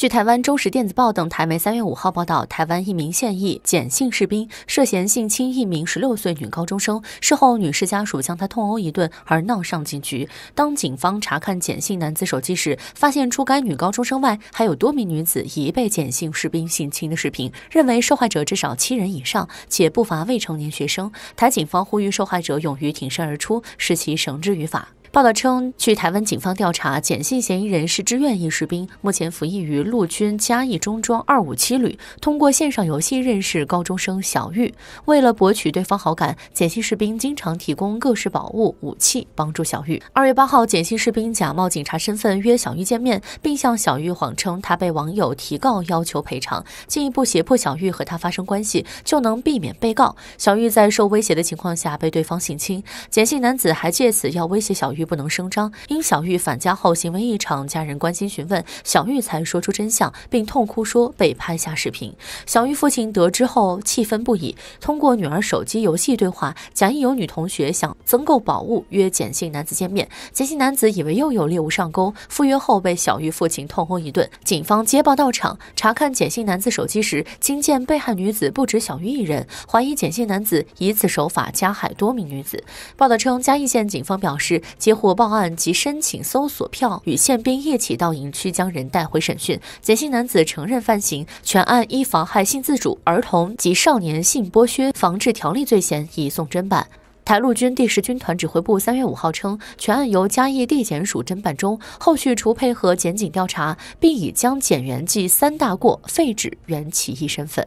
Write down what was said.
据台湾《中时电子报》等台媒三月五号报道，台湾一名现役简姓士兵涉嫌性侵一名十六岁女高中生，事后女士家属将他痛殴一顿，而闹上警局。当警方查看简姓男子手机时，发现除该女高中生外，还有多名女子已被简姓士兵性侵的视频，认为受害者至少七人以上，且不乏未成年学生。台警方呼吁受害者勇于挺身而出，使其绳之于法。报道称，据台湾警方调查，简信嫌疑人是志愿役士兵，目前服役于陆军嘉义中庄二五七旅。通过线上游戏认识高中生小玉，为了博取对方好感，简信士兵经常提供各式宝物、武器帮助小玉。二月八号，简信士兵假冒警察身份约小玉见面，并向小玉谎称他被网友提告要求赔偿，进一步胁迫小玉和他发生关系就能避免被告。小玉在受威胁的情况下被对方性侵，简姓男子还借此要威胁小玉。不能声张。因小玉返家后行为异常，家人关心询问，小玉才说出真相，并痛哭说被拍下视频。小玉父亲得知后气愤不已，通过女儿手机游戏对话，假意有女同学想增购宝物，约简姓男子见面。简姓男子以为又有猎物上钩，赴约后被小玉父亲痛殴一顿。警方接报到场，查看简姓男子手机时，惊见被害女子不止小玉一人，怀疑简姓男子以此手法加害多名女子。报道称，嘉义县警方表示。接获报案及申请搜索票，与宪兵一起到营区将人带回审讯。检姓男子承认犯行，全案依妨害性自主儿童及少年性剥削防治条例罪嫌，移送侦办。台陆军第十军团指挥部三月五号称，全案由嘉义地检署侦办中，后续除配合检警调查，并已将检员记三大过废止原起义身份。